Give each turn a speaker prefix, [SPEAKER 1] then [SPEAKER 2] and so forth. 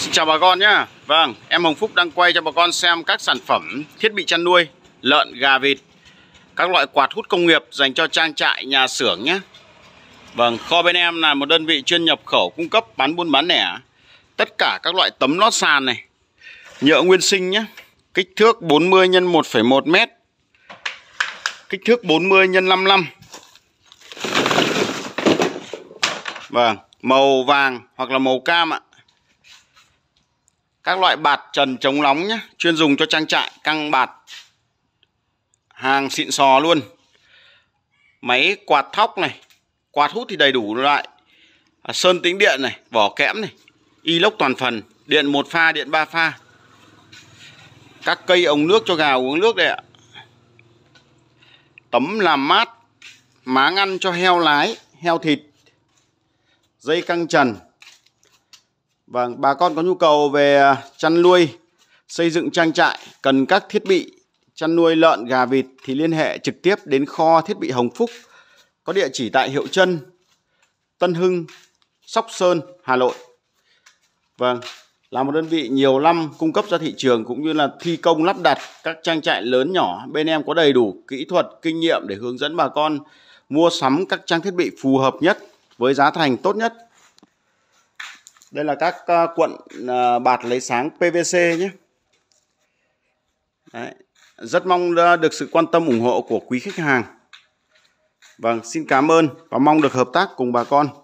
[SPEAKER 1] Xin chào bà con nhé Vâng, em Hồng Phúc đang quay cho bà con xem các sản phẩm thiết bị chăn nuôi lợn, gà, vịt Các loại quạt hút công nghiệp dành cho trang trại, nhà xưởng nhé Vâng, kho bên em là một đơn vị chuyên nhập khẩu cung cấp bán buôn bán lẻ Tất cả các loại tấm lót sàn này Nhựa nguyên sinh nhé Kích thước 40 x 1,1 m Kích thước 40 x 55 Vâng, màu vàng hoặc là màu cam ạ các loại bạt trần chống nóng nhé chuyên dùng cho trang trại căng bạt hàng xịn sò luôn máy quạt thóc này quạt hút thì đầy đủ loại à, sơn tĩnh điện này vỏ kẽm này y lốc toàn phần điện một pha điện ba pha các cây ống nước cho gà uống nước đây ạ tấm làm mát máng ăn cho heo lái heo thịt dây căng trần Vâng, bà con có nhu cầu về à, chăn nuôi, xây dựng trang trại, cần các thiết bị chăn nuôi lợn, gà, vịt thì liên hệ trực tiếp đến kho thiết bị Hồng Phúc có địa chỉ tại Hiệu Trân, Tân Hưng, Sóc Sơn, Hà Nội. Vâng, là một đơn vị nhiều năm cung cấp ra thị trường cũng như là thi công lắp đặt các trang trại lớn nhỏ. Bên em có đầy đủ kỹ thuật, kinh nghiệm để hướng dẫn bà con mua sắm các trang thiết bị phù hợp nhất với giá thành tốt nhất đây là các cuộn ờ, ờ, bạt lấy sáng PVC nhé. Đấy. Rất mong ờ, được sự quan tâm ủng hộ của quý khách hàng. Vâng, xin cảm ơn và mong được hợp tác cùng bà con.